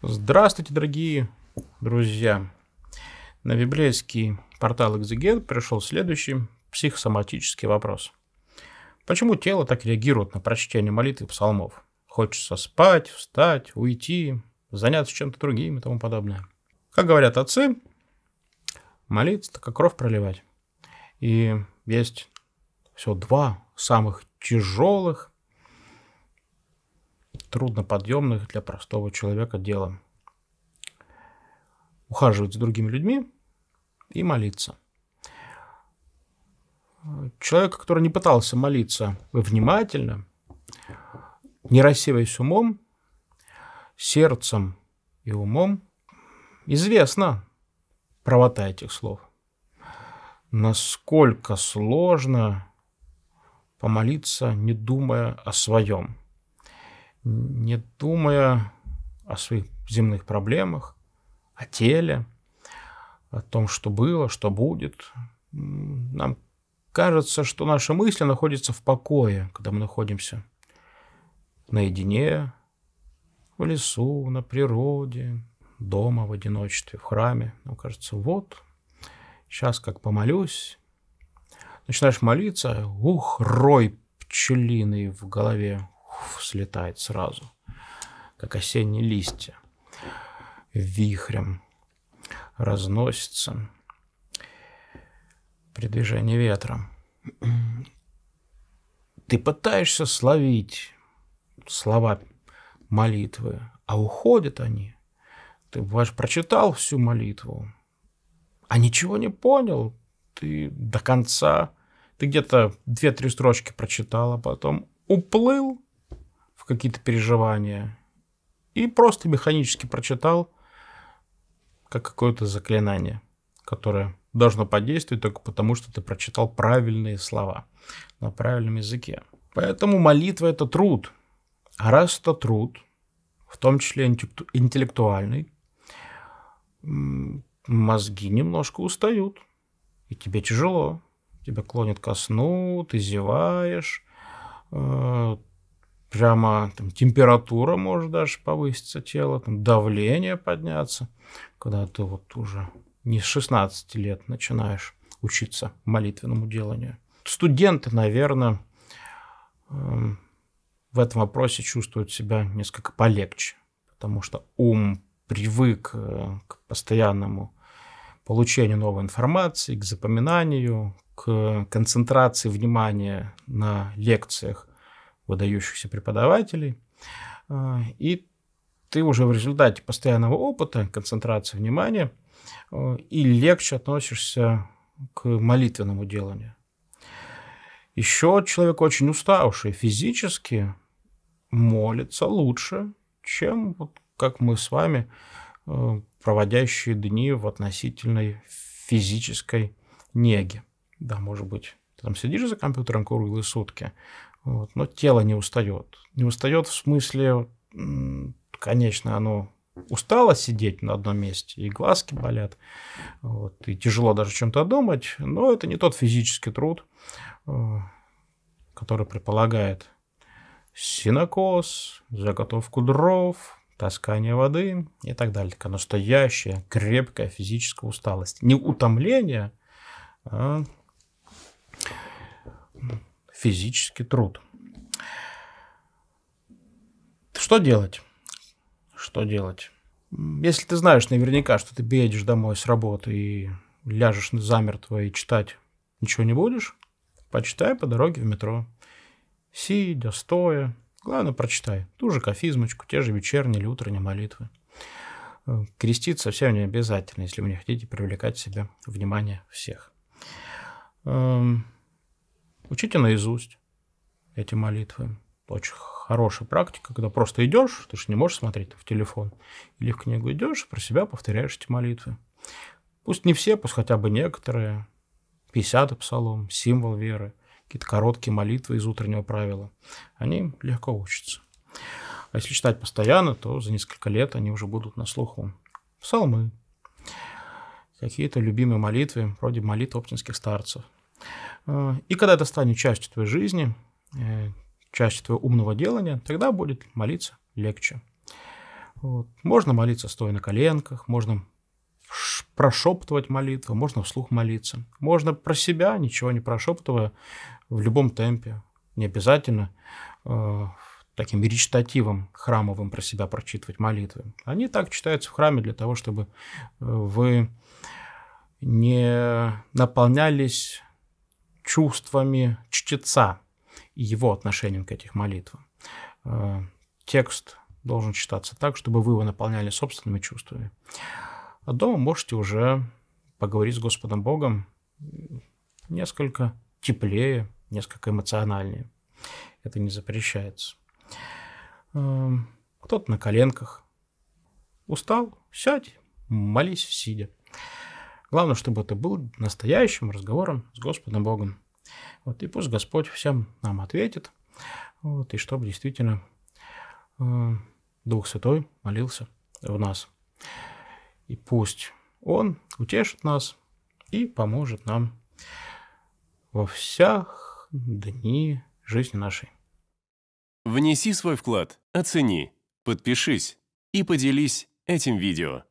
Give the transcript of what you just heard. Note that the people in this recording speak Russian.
Здравствуйте, дорогие друзья! На библейский портал «Экзегет» пришел следующий психосоматический вопрос. Почему тело так реагирует на прочтение молитвы псалмов? Хочется спать, встать, уйти, заняться чем-то другим и тому подобное. Как говорят отцы, молиться так как кровь проливать. И есть всего два самых тяжелых трудноподъемных для простого человека делом. Ухаживать за другими людьми и молиться. Человек, который не пытался молиться внимательно, не рассеиваясь умом, сердцем и умом, известна правота этих слов. Насколько сложно помолиться, не думая о своем – не думая о своих земных проблемах, о теле, о том, что было, что будет. Нам кажется, что наши мысли находятся в покое, когда мы находимся наедине, в лесу, на природе, дома, в одиночестве, в храме. Нам кажется, вот, сейчас как помолюсь. Начинаешь молиться, ух, рой пчелиный в голове, слетает сразу, как осенние листья, вихрем разносится при движении ветра. Ты пытаешься словить слова молитвы, а уходят они. Ты ваш прочитал всю молитву, а ничего не понял. Ты до конца, ты где-то две-три строчки прочитал, а потом уплыл какие-то переживания. И просто механически прочитал, как какое-то заклинание, которое должно подействовать только потому, что ты прочитал правильные слова на правильном языке. Поэтому молитва – это труд. А раз это труд, в том числе интеллектуальный, мозги немножко устают, и тебе тяжело. Тебя клонит ко сну, ты зеваешь, э, прямо там, температура может даже повыситься тело, там, давление подняться, когда ты вот уже не с 16 лет начинаешь учиться молитвенному деланию. Студенты, наверное, эм, в этом вопросе чувствуют себя несколько полегче, потому что ум привык э, к постоянному получению новой информации, к запоминанию, к концентрации внимания на лекциях выдающихся преподавателей. А, и ты уже в результате постоянного опыта, концентрации внимания а, и легче относишься к молитвенному деланию. Еще человек очень уставший физически молится лучше, чем вот как мы с вами а, проводящие дни в относительной физической неге. Да, может быть, ты там сидишь за компьютером круглые сутки, вот, но тело не устает. Не устает в смысле, конечно, оно устало сидеть на одном месте, и глазки болят, вот, и тяжело даже чем-то думать, но это не тот физический труд, э, который предполагает синокос, заготовку дров, таскание воды и так далее. Такая настоящая, крепкая физическая усталость. Не утомление, а физический труд. Что делать? Что делать? Если ты знаешь наверняка, что ты приедешь домой с работы и ляжешь на замертво и читать ничего не будешь, почитай по дороге в метро. Сидя, стоя. Главное, прочитай. Ту же кафизмочку, те же вечерние или утренние молитвы. Э, креститься совсем не обязательно, если вы не хотите привлекать к себе внимание всех. Эм, Учите наизусть эти молитвы. Очень хорошая практика, когда просто идешь, ты же не можешь смотреть в телефон или в книгу идешь, про себя повторяешь эти молитвы. Пусть не все, пусть хотя бы некоторые. 50-й псалом, символ веры, какие-то короткие молитвы из утреннего правила. Они легко учатся. А если читать постоянно, то за несколько лет они уже будут на слуху. Псалмы, какие-то любимые молитвы, вроде молитв оптинских старцев – Э, и когда это станет частью твоей жизни, э, частью твоего умного делания, тогда будет молиться легче. Вот. Можно молиться стоя на коленках, можно прошептывать молитву, можно вслух молиться. Можно про себя, ничего не прошептывая, в любом темпе. Не обязательно э, таким речитативом храмовым про себя прочитывать молитвы. Они так читаются в храме для того, чтобы э, вы не наполнялись чувствами чтеца и его отношением к этих молитвам. Э, текст должен читаться так, чтобы вы его наполняли собственными чувствами. А дома можете уже поговорить с Господом Богом несколько теплее, несколько эмоциональнее. Это не запрещается. Э, кто-то на коленках. Устал? Сядь, молись сидя. Главное, чтобы это был настоящим разговором с Господом Богом. Вот, и пусть Господь всем нам ответит, вот, и чтобы действительно э, Дух Святой молился в нас. И пусть Он утешит нас и поможет нам во всех дни жизни нашей. Внеси свой вклад, оцени, подпишись и поделись этим видео.